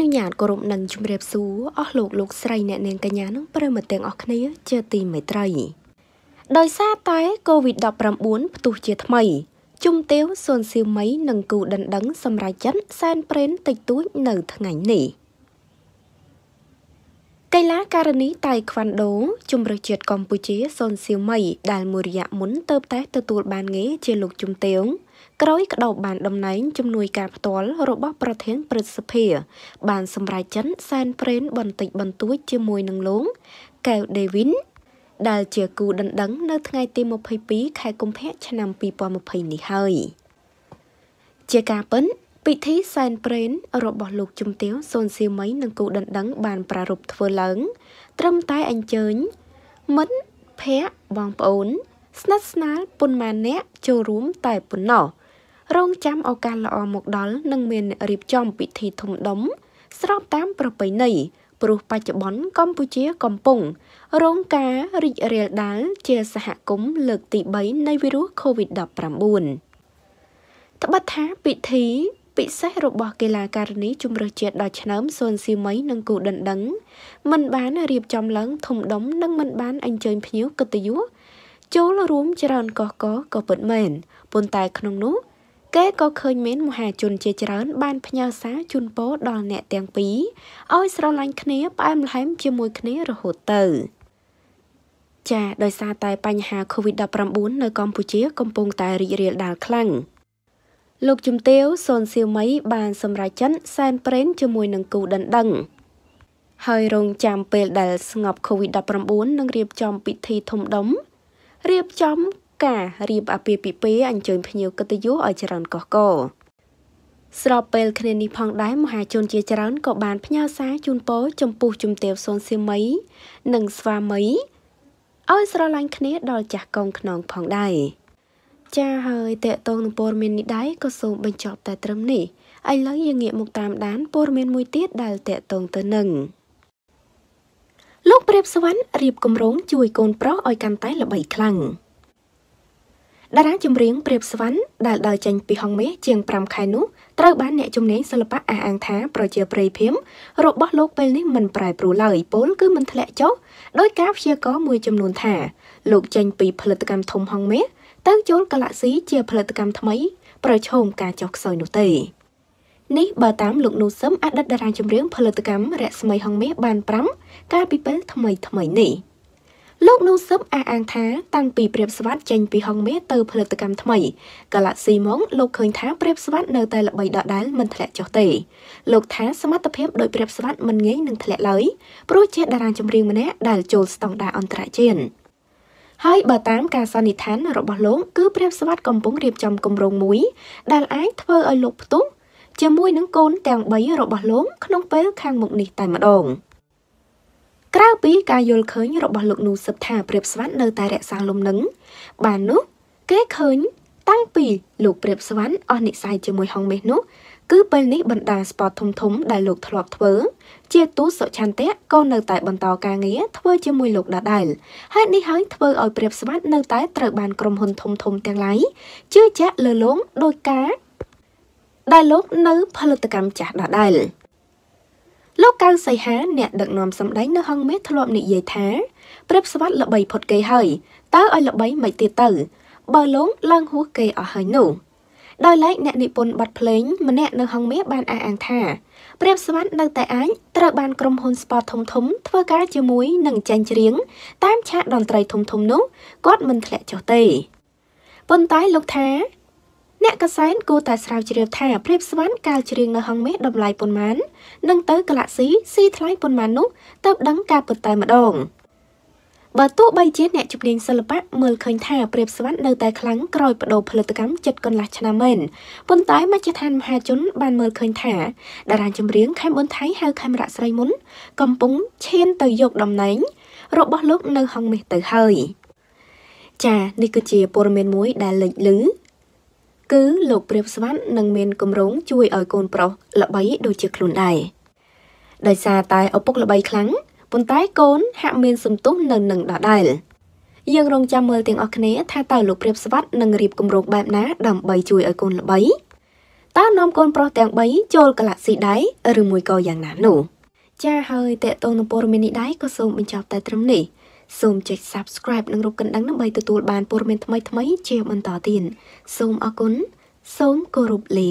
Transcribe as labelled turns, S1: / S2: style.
S1: នុញ្ញាតគោរពនឹងជម្រាបសួរអស់លោកលោកស្រីអ្នកនាងកញ្ញានឹងប្រិមត្តទាំងអស់គ្នាជាទីមេត្រី ដោយសារតែ COVID-19 ផ្ទុះជាថ្មីជុំទាវសួនសៀវមីនិងគូដណ្ដឹងសម្រាប់ចិត្តសែនព្រេនតិចតួចនៅថ្ងៃនេះ។កីឡាករនីតៃខ្វាន់ដូ ជម្រើសជាតិកម្ពុជាសុនសៀវមីដែលមួយរយៈមុនទៅតែទទួលបានងារជាលោកជំទាវក្រោយក្តោបបានតំណែងជំនួយការផ្ទាល់របស់ប្រធានព្រឹទ្ធសភាបានសម្រេចចិនសែនព្រេន បន្តិចបន្តួចជាមួយនឹងលោកកែវដេវីនដែលជាគូដណ្ដឹងនៅថ្ងៃទី22ខែកុម្ភៈឆ្នាំ2020នេះហើយជាការពិតពិធីសែនព្រេនរបស់លោកជំទាវសូនសៀមីនិងគូដណ្ដឹង បានប្រារព្ធធ្វើឡើង ត្រឹមតែអញ្ជើញមិត្តភ័ក្តិបងប្អូនស្និទ្ធស្នាលប៉ុន្មានអ្នកចូលរួមតែប៉ុណ្ណោះរងចាំឱកាសល្អមកដល់នឹងមានរៀបចំពិធីធំដុំស្របតាមប្រពៃណីព្រោះបច្ចុប្បន្នកម្ពុជាកំពុង រងការរីករាលដាលជាសហគមន៍លើកទី3នៃវីរុស COVID-19 ត្បិតថាពិធីពិសេសរបស់កីឡាករនេះជំរើសជាតិដល់ឆ្នាំស៊ុនស៊ីមីនិងគូដណ្ដឹងមិនបានរៀបចំឡើង ធំដុំនិងមិនបានអញ្ជើញភ្ញៀវកិត្តិយសចូលរួមច្រើនកកកក៏ពិតមែនប៉ុន្តែក្នុងនោះគេក៏ឃើញមានមហាជនជាច្រើនបានផ្ញើសារជូនពរដល់អ្នកទាំងពីរឲ្យស្រឡាញ់គ្នាផ្អែមល្ហែមជាមួយគ្នារហូតទៅចាដោយសារតែបញ្ហា COVID-19 នៅកម្ពុជាកំពុងតែរីករាលដាលខ្លាំង។លោកជំទាវសុនសៀវមីបានសម្រេចចិត្តសែនព្រេនជាមួយនឹងគូដណ្ដឹង ហើយរងចាំពេលដែល ស្ងប់ COVID-19 នឹងរៀបចំពិធីធំដុំរៀបចំការរៀបអាពាហ៍ពិពាហ៍អញ្ជើញភ្ញៀវកិត្តិយសឲ្យច្រើនកកកស្របពេលគ្នានេះផងដែរមហាជនជាច្រើនក៏បានផ្ញើសារជូនពរចំពោះជំទាវសុនសៀមីនិងស្វាមីឲ្យស្រឡាញ់គ្នាដល់ចាស់កងខ្នងផងដែរ។ចាហើយតកតងនឹងព័ត៌មាននេះដែរក៏សូមបញ្ចប់តែត្រឹមនេះឥឡូវយើងងាកមកតាមដានព័ត៌មានមួយទៀតដែលតកតងទៅនឹងលោកព្រាបសវណ្ណរៀបគម្រោងជួយ កូនប្រុសឲ្យកាន់តែល្បីខ្លាំងតារាចម្រៀងព្រាបសវណ្ណដែលដើរចេញពីហងមាសជាង5ខែនោះត្រូវបានអ្នកជំនាញសិល្បៈអះអាងថាប្រជាប្រិយភាពរបស់លោកពេលនេះមិនប្រែប្រួលឡើយពោលគឺមិនធ្លាក់ចុះដោយការព្យាករណ៍មួយចំនួនថា លោកចេញពីផលិតកម្មធំហងមាសទៅចូល Galaxy ជាផលិតកម្មថ្មីប្រឈមការចុះខ្សោយនោះទេ នេះ បើតាមលោកនូសឹមអតីតតារាចម្រៀងផលិតកម្មរស្មីហងមាសបាន5កាលពីពេលថ្មីថ្មីនេះលោកនូសឹមអះអាងថាតាំងពីព្រាបស្វាតចេញពីហងមាសទៅផលិតកម្មថ្មី Galaxy មកលោកឃើញថាព្រាបស្វាតនៅតែល្បីដដែលមិនធ្លាក់ចុះទេ លោកថា សមត្ថភាពដោយព្រាបស្វាតមិនងាយនឹងធ្លាក់ឡើយព្រោះជាតារាចម្រៀងម្នាក់ដែលចូលស្តង់ដារអន្តរជាតិហើយបើតាមការសន្និដ្ឋាន របស់លោកគឺព្រះស្វាតកំពុងរៀបចំគម្រោងមួយ ដែលអាចធ្វើឲ្យលោកផ្ទុះជាមួយនឹងកូនទាំង3របស់លោកក្នុងពេលខាងមុខនេះតែម្ដងក្រៅពីការយល់ឃើញរបស់លោកនូសឹបថាព្រាបស្វាន់នៅតែរក្សាលំនឹងបាននោះ គេឃើញ តាំងពីលោកព្រាបស្វាន់អស់និស័យជាមួយហងមេះនោះគឺពេលនេះបណ្ដាស្ពតធំធំដែលលោកធ្លាប់ធ្វើជាទូសុឆន្ទៈក៏នៅតែបន្តការងារធ្វើជាមួយលោកដដែលហើយនេះហើយធ្វើឲ្យព្រាបស្មាត់នៅតែត្រូវ បានក្រុមហ៊ុនធំធំទាំងឡាយជឿជាក់លើលោកដោយការដែលលោកនៅផលិតកម្មចាស់ដដែលលោកកៅសីហាអ្នកដឹកនាំសម្ដែងនៅហងមេធ្លាប់និយាយថាព្រាបស្មាត់ល្បីផុតគេហើយតើឲ្យល្បីមិនទៀតទៅ បើលោកឡើងហួសគេអស់ហើយនោះដោយឡែកអ្នកនិពន្ធបទភ្លេងម្នាក់នៅហងមាសបានអះអាងថាព្រាបសវណ្ណនៅតែអាចត្រូវបានក្រុមហ៊ុន Spot ធំធំ ធ្វើការជាមួយនឹងចាញ់ច្រៀងតាមឆាកតន្ត្រីធំធំនោះគាត់មិនធ្លាក់ចុះទេប៉ុន្តែលោកថាអ្នកកសែតគួរតែស្រាវជ្រាវថាព្រាបស្វណ្ណកាលច្រៀងនៅហងមេតម្លៃប៉ុន្មាននិងទៅកាឡាក់ស៊ីស៊ីថ្លៃប៉ុន្មាននោះទៅដឹងការពិតតែម្ដង។បើទោះបីជាអ្នកជំនាញសិល្បៈមើលឃើញថាព្រាបស្វ័ននៅតែខ្លាំងក្រោយបដូរផលិតកម្មចិត្តកន្លះឆ្នាំមែនប៉ុន្តែមជ្ឈដ្ឋានមហាជនបានមើលឃើញថាតារាចម្រៀងខេមអ៊ុនថៃហៅខេមរៈស្រីមុនកំពុងឈានទៅយកតំណែងរបស់លោកនៅហងមាសទៅហើយចានេះគឺជាព័ត៌មានមួយដែលលេចលឺគឺលោកព្រាបស្វ័ននឹងមានគម្រោងជួយឲ្យកូនប្រុសល្បីដូចជាខ្លួនដែរដោយសារតែឪពុកល្បីខ្លាំងប៉ុន្តែកូនហាក់មានសំទុះនៅនឹងដដែលយើងរងចាំមើលទាំងអស់គ្នាថាតើលោកព្រាបស្វាត់នឹងរៀបគម្រោងបែបណាដើម្បីជួយឲ្យកូនល្បីតើនាំកូនប្រុសទាំង3ចូលកាឡាក់ស៊ីដែរឬមួយក៏យ៉ាងណានោះចាហើយតេតងនឹងព័ត៌មាននេះដែរក៏សូមបញ្ចប់តែត្រឹមនេះសូមចុច Subscribe និងរូបកណ្ដឹងដើម្បីទទួល បានព័ត៌មានថ្មីៗជាបន្តទៀតសូមអរគុណសូមគោរពលា